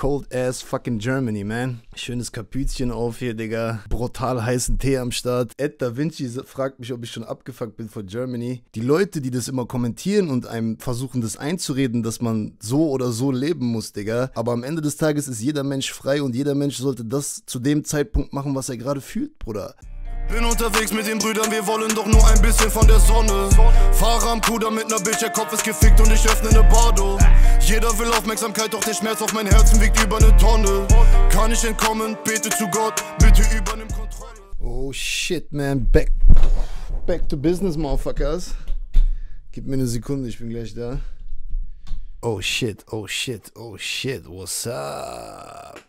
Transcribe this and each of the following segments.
Cold ass fucking Germany, man. Schönes Kapütchen auf hier, Digga. Brutal heißen Tee am Start. Ed Da Vinci fragt mich, ob ich schon abgefuckt bin von Germany. Die Leute, die das immer kommentieren und einem versuchen, das einzureden, dass man so oder so leben muss, Digga. Aber am Ende des Tages ist jeder Mensch frei und jeder Mensch sollte das zu dem Zeitpunkt machen, was er gerade fühlt, Bruder. Bin unterwegs mit den Brüdern, wir wollen doch nur ein bisschen von der Sonne. Fahre am Puder mit ner Bitch, der Kopf ist gefickt und ich öffne ne Bardo. Jeder will Aufmerksamkeit, doch der Schmerz auf mein Herzen wiegt über ne Tonne. Kann ich entkommen, bete zu Gott, bitte übernimm Kontrolle. Oh shit, man, back, back to business, motherfuckers. Gib mir ne Sekunde, ich bin gleich da. Oh shit, oh shit, oh shit, what's up?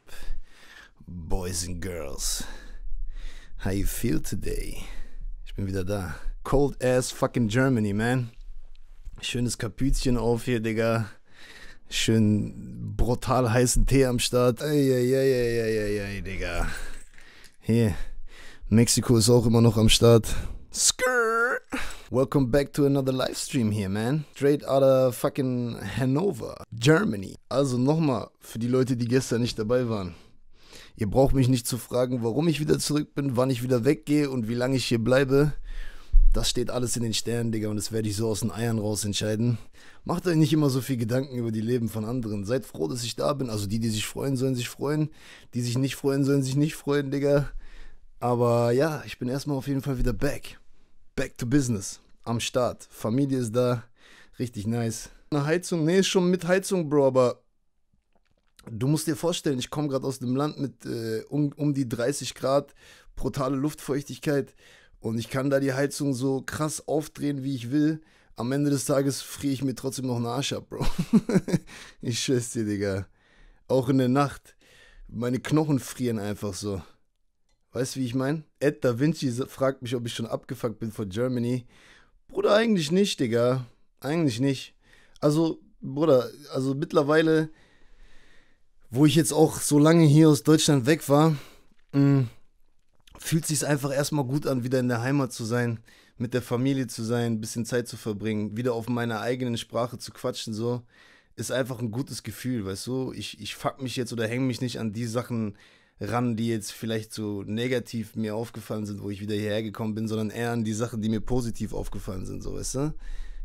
Boys and girls. How you feel today? Ich bin wieder da. Cold ass fucking Germany, man. Schönes Kapütchen auf hier, Digga. Schön brutal heißen Tee am Start. Eieieiei, Digga. Hier. Mexiko ist auch immer noch am Start. Skrrr. Welcome back to another Livestream here, man. Straight out of fucking Hanover, Germany. Also nochmal für die Leute, die gestern nicht dabei waren. Ihr braucht mich nicht zu fragen, warum ich wieder zurück bin, wann ich wieder weggehe und wie lange ich hier bleibe. Das steht alles in den Sternen, Digga, und das werde ich so aus den Eiern raus entscheiden. Macht euch nicht immer so viel Gedanken über die Leben von anderen. Seid froh, dass ich da bin. Also die, die sich freuen, sollen sich freuen. Die sich nicht freuen, sollen sich nicht freuen, Digga. Aber ja, ich bin erstmal auf jeden Fall wieder back. Back to business. Am Start. Familie ist da. Richtig nice. Eine Heizung. Nee, ist schon mit Heizung, Bro, aber du musst dir vorstellen, ich komme gerade aus dem Land mit äh, um, um die 30 Grad, brutale Luftfeuchtigkeit und ich kann da die Heizung so krass aufdrehen, wie ich will. Am Ende des Tages friere ich mir trotzdem noch einen Arsch ab, Bro. ich schwör's dir, Digga. Auch in der Nacht. Meine Knochen frieren einfach so. Weißt du, wie ich meine? Ed Da Vinci fragt mich, ob ich schon abgefuckt bin von Germany. Bruder, eigentlich nicht, Digga. Eigentlich nicht. Also, Bruder, also mittlerweile wo ich jetzt auch so lange hier aus Deutschland weg war, mh, mm, fühlt sich einfach erstmal gut an, wieder in der Heimat zu sein, mit der Familie zu sein, ein bisschen Zeit zu verbringen, wieder auf meiner eigenen Sprache zu quatschen, so ist einfach ein gutes Gefühl, weißt du? Ich, ich fuck mich jetzt oder hänge mich nicht an die Sachen ran, die jetzt vielleicht so negativ mir aufgefallen sind, wo ich wieder hierher gekommen bin, sondern eher an die Sachen, die mir positiv aufgefallen sind, so weißt du?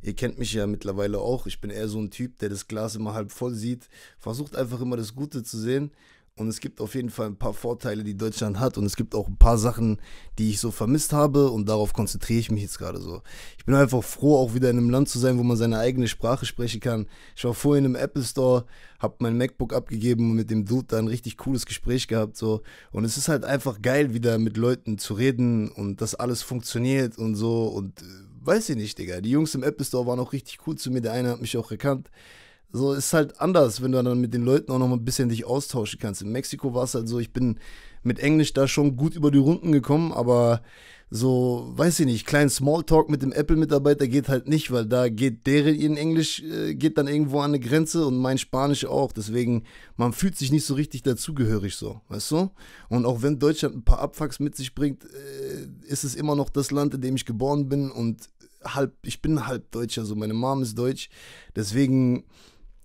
Ihr kennt mich ja mittlerweile auch. Ich bin eher so ein Typ, der das Glas immer halb voll sieht. Versucht einfach immer das Gute zu sehen. Und es gibt auf jeden Fall ein paar Vorteile, die Deutschland hat. Und es gibt auch ein paar Sachen, die ich so vermisst habe. Und darauf konzentriere ich mich jetzt gerade so. Ich bin einfach froh, auch wieder in einem Land zu sein, wo man seine eigene Sprache sprechen kann. Ich war vorhin im Apple Store, habe mein MacBook abgegeben und mit dem Dude da ein richtig cooles Gespräch gehabt. So. Und es ist halt einfach geil, wieder mit Leuten zu reden und dass alles funktioniert und so. Und äh, weiß ich nicht, Digga. Die Jungs im Apple Store waren auch richtig cool zu mir. Der eine hat mich auch erkannt. So ist halt anders, wenn du dann mit den Leuten auch noch mal ein bisschen dich austauschen kannst. In Mexiko war es halt so, ich bin mit Englisch da schon gut über die Runden gekommen, aber so, weiß ich nicht, kleinen Smalltalk mit dem Apple-Mitarbeiter geht halt nicht, weil da geht deren in Englisch, äh, geht dann irgendwo an eine Grenze und mein Spanisch auch. Deswegen, man fühlt sich nicht so richtig dazugehörig so, weißt du? Und auch wenn Deutschland ein paar Abfucks mit sich bringt, äh, ist es immer noch das Land, in dem ich geboren bin und halb, ich bin halb Deutscher, so also meine Mom ist deutsch. Deswegen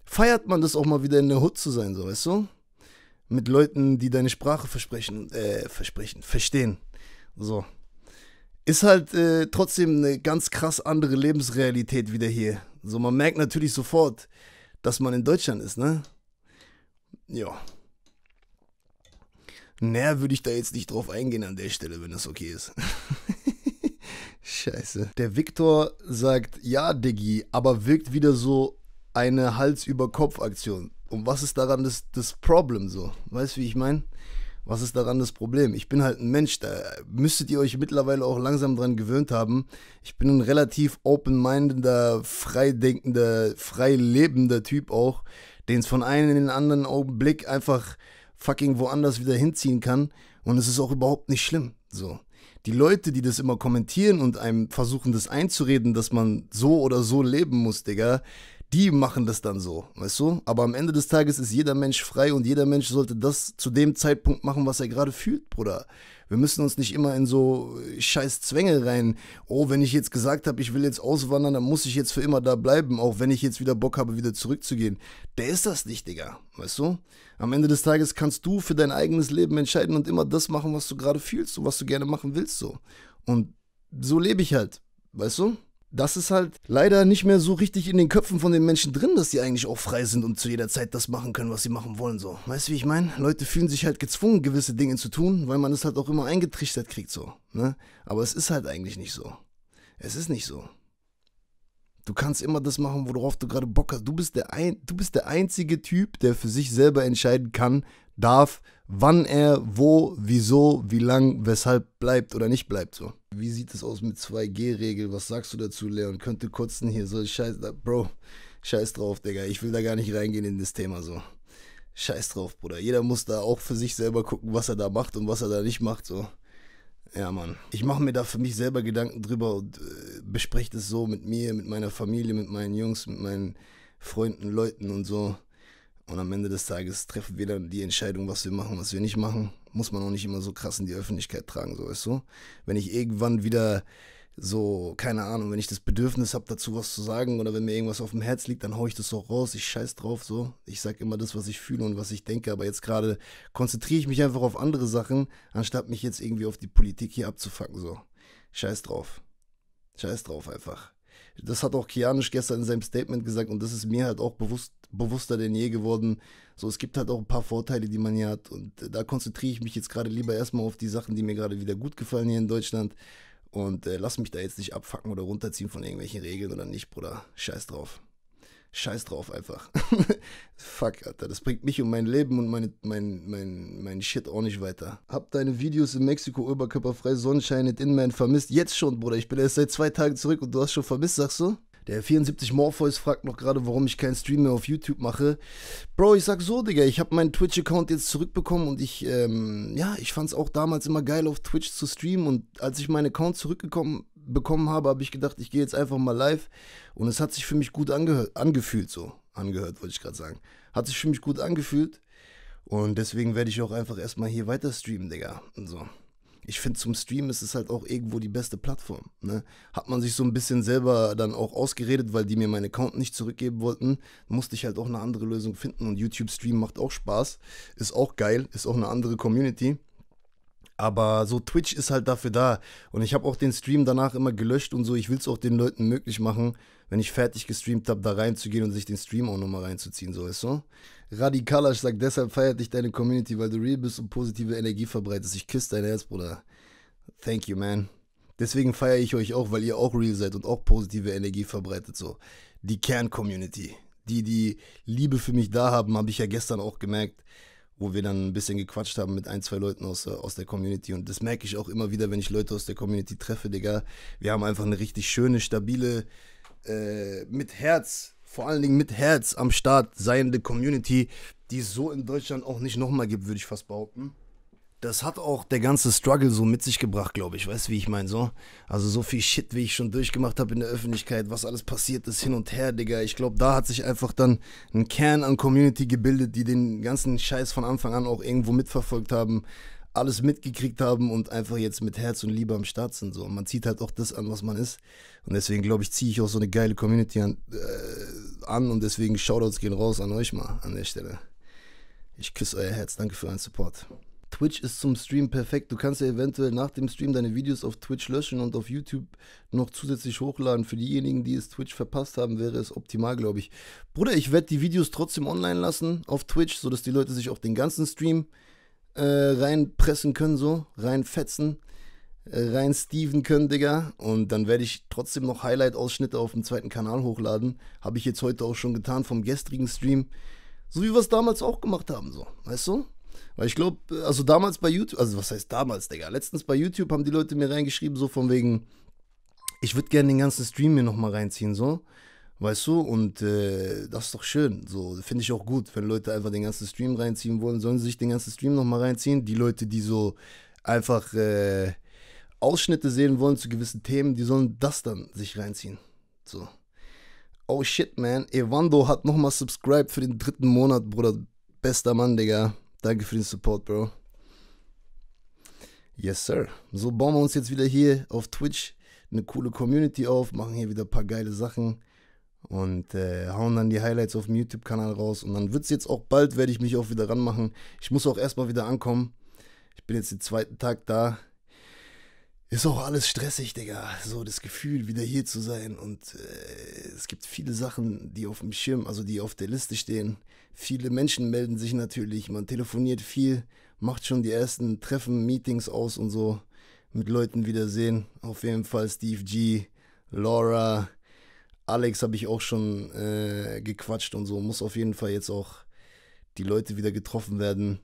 feiert man das auch mal wieder in der Hut zu sein, so weißt du? Mit Leuten, die deine Sprache versprechen, äh, versprechen, verstehen. So. Ist halt äh, trotzdem eine ganz krass andere Lebensrealität wieder hier. So, man merkt natürlich sofort, dass man in Deutschland ist, ne? Ja. Näher würde ich da jetzt nicht drauf eingehen an der Stelle, wenn das okay ist. Scheiße. Der Viktor sagt, ja, Diggi, aber wirkt wieder so eine Hals-über-Kopf-Aktion. Und was ist daran das, das Problem so? Weißt du, wie ich meine? Was ist daran das Problem? Ich bin halt ein Mensch, da müsstet ihr euch mittlerweile auch langsam dran gewöhnt haben. Ich bin ein relativ open mindender freidenkender, frei lebender Typ auch, den es von einem in den anderen Augenblick einfach fucking woanders wieder hinziehen kann. Und es ist auch überhaupt nicht schlimm. So die Leute, die das immer kommentieren und einem versuchen, das einzureden, dass man so oder so leben muss, Digga, die machen das dann so, weißt du? Aber am Ende des Tages ist jeder Mensch frei und jeder Mensch sollte das zu dem Zeitpunkt machen, was er gerade fühlt, Bruder. Wir müssen uns nicht immer in so äh, scheiß Zwänge rein. Oh, wenn ich jetzt gesagt habe, ich will jetzt auswandern, dann muss ich jetzt für immer da bleiben, auch wenn ich jetzt wieder Bock habe, wieder zurückzugehen. Der ist das nicht, Digga. Weißt du? Am Ende des Tages kannst du für dein eigenes Leben entscheiden und immer das machen, was du gerade fühlst und was du gerne machen willst, so. Und so lebe ich halt, weißt du? das ist halt leider nicht mehr so richtig in den Köpfen von den Menschen drin, dass die eigentlich auch frei sind und zu jeder Zeit das machen können, was sie machen wollen. So, weißt du, wie ich meine? Leute fühlen sich halt gezwungen, gewisse Dinge zu tun, weil man es halt auch immer eingetrichtert kriegt, so. Ne? Aber es ist halt eigentlich nicht so. Es ist nicht so. Du kannst immer das machen, worauf du gerade Bock hast. Du bist, der ein, du bist der einzige Typ, der für sich selber entscheiden kann, darf, wann er wo, wieso, wie lang, weshalb bleibt oder nicht bleibt so. Wie sieht es aus mit 2G-Regel? Was sagst du dazu, Leon? Könnte kotzen hier so Scheiß, Bro, Scheiß drauf, Digga. Ich will da gar nicht reingehen in das Thema so. Scheiß drauf, Bruder. Jeder muss da auch für sich selber gucken, was er da macht und was er da nicht macht so. Ja, Mann. Ich mache mir da für mich selber Gedanken drüber und äh, bespreche das so mit mir, mit meiner Familie, mit meinen Jungs, mit meinen Freunden, Leuten und so. Und am Ende des Tages treffen wir dann die Entscheidung, was wir machen, was wir nicht machen. Muss man auch nicht immer so krass in die Öffentlichkeit tragen, so weißt du. Wenn ich irgendwann wieder so, keine Ahnung, wenn ich das Bedürfnis habe, dazu was zu sagen oder wenn mir irgendwas auf dem Herz liegt, dann haue ich das auch raus. Ich scheiß drauf so. Ich sage immer das, was ich fühle und was ich denke. Aber jetzt gerade konzentriere ich mich einfach auf andere Sachen, anstatt mich jetzt irgendwie auf die Politik hier abzufacken. So. Scheiß drauf. Scheiß drauf einfach das hat auch Kianisch gestern in seinem Statement gesagt und das ist mir halt auch bewusst, bewusster denn je geworden. So, es gibt halt auch ein paar Vorteile, die man hier hat und da konzentriere ich mich jetzt gerade lieber erstmal auf die Sachen, die mir gerade wieder gut gefallen hier in Deutschland und äh, lass mich da jetzt nicht abfacken oder runterziehen von irgendwelchen Regeln oder nicht, Bruder. Scheiß drauf scheiß drauf einfach. Fuck, Alter, das bringt mich und mein Leben und meine, mein, mein, mein Shit auch nicht weiter. Hab deine Videos in Mexiko überkörperfrei, Sonnenschein, in Inman vermisst. Jetzt schon, Bruder, ich bin erst seit zwei Tagen zurück und du hast schon vermisst, sagst du? Der 74 Morpheus fragt noch gerade, warum ich keinen Stream mehr auf YouTube mache. Bro, ich sag so, Digga, ich habe meinen Twitch-Account jetzt zurückbekommen und ich, ähm, ja, ich fand's auch damals immer geil, auf Twitch zu streamen. Und als ich meinen Account zurückgekommen bekommen habe, habe ich gedacht, ich gehe jetzt einfach mal live. Und es hat sich für mich gut angehört, angefühlt, so. Angehört, wollte ich gerade sagen. Hat sich für mich gut angefühlt. Und deswegen werde ich auch einfach erstmal hier weiter streamen, Digga. Und so. Ich finde, zum Streamen ist es halt auch irgendwo die beste Plattform. Ne? Hat man sich so ein bisschen selber dann auch ausgeredet, weil die mir meinen Account nicht zurückgeben wollten, musste ich halt auch eine andere Lösung finden. Und YouTube-Stream macht auch Spaß, ist auch geil, ist auch eine andere Community. Aber so Twitch ist halt dafür da. Und ich habe auch den Stream danach immer gelöscht und so. Ich will es auch den Leuten möglich machen, wenn ich fertig gestreamt habe, da reinzugehen und sich den Stream auch nochmal reinzuziehen, so ist so. Radikalasch sagt, deshalb feiert dich deine Community, weil du real bist und positive Energie verbreitest. Ich küsse dein Herz, Bruder. Thank you, man. Deswegen feiere ich euch auch, weil ihr auch real seid und auch positive Energie verbreitet, so. Die Kern-Community. Die, die Liebe für mich da haben, habe ich ja gestern auch gemerkt wo wir dann ein bisschen gequatscht haben mit ein, zwei Leuten aus, äh, aus der Community. Und das merke ich auch immer wieder, wenn ich Leute aus der Community treffe, Digga. Wir haben einfach eine richtig schöne, stabile, äh, mit Herz, vor allen Dingen mit Herz am Start seiende Community, die es so in Deutschland auch nicht nochmal gibt, würde ich fast behaupten das hat auch der ganze Struggle so mit sich gebracht, glaube ich. Weißt du, wie ich meine? So? Also so viel Shit, wie ich schon durchgemacht habe in der Öffentlichkeit, was alles passiert ist, hin und her, Digga. Ich glaube, da hat sich einfach dann ein Kern an Community gebildet, die den ganzen Scheiß von Anfang an auch irgendwo mitverfolgt haben, alles mitgekriegt haben und einfach jetzt mit Herz und Liebe am Start sind. So. Und man zieht halt auch das an, was man ist. Und deswegen, glaube ich, ziehe ich auch so eine geile Community an, äh, an und deswegen Shoutouts gehen raus an euch mal an der Stelle. Ich küsse euer Herz. Danke für euren Support. Twitch ist zum Stream perfekt. Du kannst ja eventuell nach dem Stream deine Videos auf Twitch löschen und auf YouTube noch zusätzlich hochladen. Für diejenigen, die es Twitch verpasst haben, wäre es optimal, glaube ich. Bruder, ich werde die Videos trotzdem online lassen auf Twitch, sodass die Leute sich auch den ganzen Stream äh, reinpressen können, so reinfetzen, äh, rein steven können, Digga. Und dann werde ich trotzdem noch Highlight-Ausschnitte auf dem zweiten Kanal hochladen. Habe ich jetzt heute auch schon getan vom gestrigen Stream. So wie wir es damals auch gemacht haben, so. Weißt du? Weil ich glaube, also damals bei YouTube, also was heißt damals, Digga? Letztens bei YouTube haben die Leute mir reingeschrieben, so von wegen, ich würde gerne den ganzen Stream mir nochmal reinziehen, so. Weißt du, und äh, das ist doch schön. So, finde ich auch gut, wenn Leute einfach den ganzen Stream reinziehen wollen, sollen sie sich den ganzen Stream nochmal reinziehen. Die Leute, die so einfach äh, Ausschnitte sehen wollen zu gewissen Themen, die sollen das dann sich reinziehen. So. Oh shit, man. Evando hat nochmal subscribed für den dritten Monat, Bruder. Bester Mann, Digga. Danke für den Support, Bro. Yes, Sir. So bauen wir uns jetzt wieder hier auf Twitch eine coole Community auf, machen hier wieder ein paar geile Sachen und äh, hauen dann die Highlights auf dem YouTube-Kanal raus. Und dann wird es jetzt auch bald, werde ich mich auch wieder ranmachen. Ich muss auch erstmal wieder ankommen. Ich bin jetzt den zweiten Tag da ist auch alles stressig, Digga. So das Gefühl, wieder hier zu sein. Und äh, es gibt viele Sachen, die auf dem Schirm, also die auf der Liste stehen. Viele Menschen melden sich natürlich, man telefoniert viel, macht schon die ersten Treffen, Meetings aus und so. Mit Leuten wiedersehen. Auf jeden Fall Steve G, Laura, Alex habe ich auch schon äh, gequatscht und so. Muss auf jeden Fall jetzt auch die Leute wieder getroffen werden.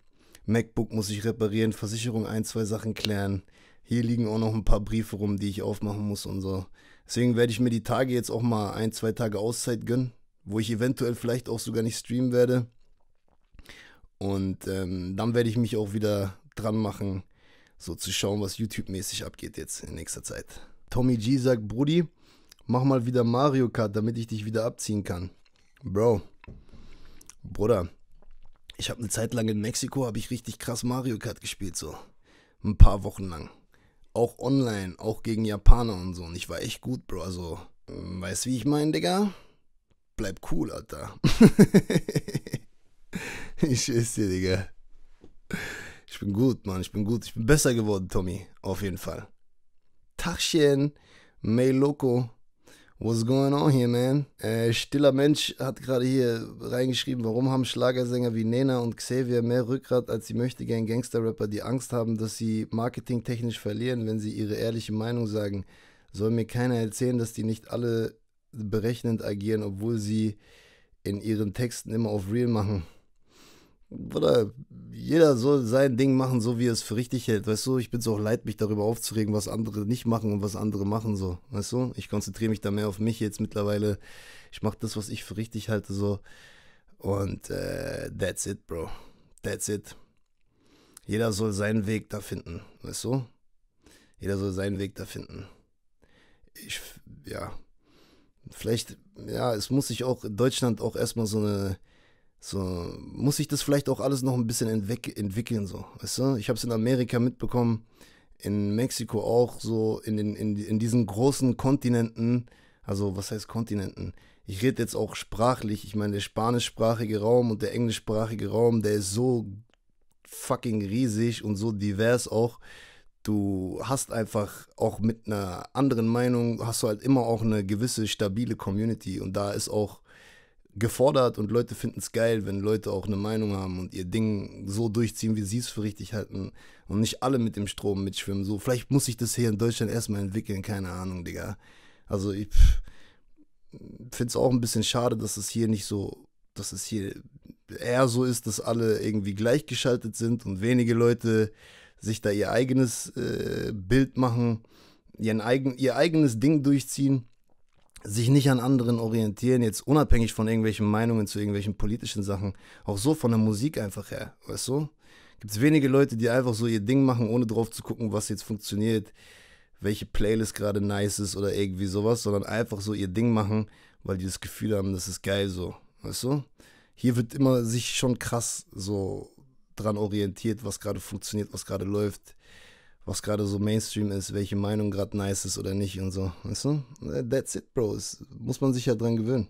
MacBook muss ich reparieren, Versicherung ein, zwei Sachen klären hier liegen auch noch ein paar Briefe rum, die ich aufmachen muss und so. Deswegen werde ich mir die Tage jetzt auch mal ein, zwei Tage Auszeit gönnen, wo ich eventuell vielleicht auch sogar nicht streamen werde. Und ähm, dann werde ich mich auch wieder dran machen, so zu schauen, was YouTube-mäßig abgeht jetzt in nächster Zeit. Tommy G sagt, Brudi, mach mal wieder Mario Kart, damit ich dich wieder abziehen kann. Bro, Bruder, ich habe eine Zeit lang in Mexiko, habe ich richtig krass Mario Kart gespielt, so. Ein paar Wochen lang. Auch online, auch gegen Japaner und so. Und ich war echt gut, Bro. Also, mm, weißt wie ich meine, Digga? Bleib cool, Alter. ich schwör's dir, Digga. Ich bin gut, Mann. Ich bin gut. Ich bin besser geworden, Tommy. Auf jeden Fall. Tachchen. Mei Loco. What's going on here, man? Äh, Stiller Mensch hat gerade hier reingeschrieben, warum haben Schlagersänger wie Nena und Xavier mehr Rückgrat als sie möchte gern Gangster-Rapper, die Angst haben, dass sie marketingtechnisch verlieren, wenn sie ihre ehrliche Meinung sagen. Soll mir keiner erzählen, dass die nicht alle berechnend agieren, obwohl sie in ihren Texten immer auf real machen. Oder jeder soll sein Ding machen, so wie er es für richtig hält. Weißt du, ich bin es auch leid, mich darüber aufzuregen, was andere nicht machen und was andere machen, so. Weißt du, ich konzentriere mich da mehr auf mich jetzt mittlerweile. Ich mache das, was ich für richtig halte, so. Und äh, that's it, Bro. That's it. Jeder soll seinen Weg da finden, weißt du? Jeder soll seinen Weg da finden. Ich, ja. Vielleicht, ja, es muss sich auch in Deutschland auch erstmal so eine so, muss ich das vielleicht auch alles noch ein bisschen entwickeln, so, weißt du? Ich habe es in Amerika mitbekommen, in Mexiko auch, so in, den, in, in diesen großen Kontinenten, also was heißt Kontinenten? Ich rede jetzt auch sprachlich, ich meine, der spanischsprachige Raum und der englischsprachige Raum, der ist so fucking riesig und so divers auch. Du hast einfach auch mit einer anderen Meinung, hast du halt immer auch eine gewisse stabile Community und da ist auch gefordert und Leute finden es geil, wenn Leute auch eine Meinung haben und ihr Ding so durchziehen, wie sie es für richtig halten und nicht alle mit dem Strom mitschwimmen. So, vielleicht muss ich das hier in Deutschland erstmal entwickeln, keine Ahnung, Digga. Also ich finde es auch ein bisschen schade, dass es hier nicht so, dass es hier eher so ist, dass alle irgendwie gleichgeschaltet sind und wenige Leute sich da ihr eigenes äh, Bild machen, ihren eigen, ihr eigenes Ding durchziehen sich nicht an anderen orientieren, jetzt unabhängig von irgendwelchen Meinungen zu irgendwelchen politischen Sachen, auch so von der Musik einfach her, weißt du? Gibt es wenige Leute, die einfach so ihr Ding machen, ohne drauf zu gucken, was jetzt funktioniert, welche Playlist gerade nice ist oder irgendwie sowas, sondern einfach so ihr Ding machen, weil die das Gefühl haben, das ist geil so, weißt du? Hier wird immer sich schon krass so dran orientiert, was gerade funktioniert, was gerade läuft was gerade so Mainstream ist, welche Meinung gerade nice ist oder nicht und so. Weißt du? That's it, Bro. Das muss man sich ja dran gewöhnen.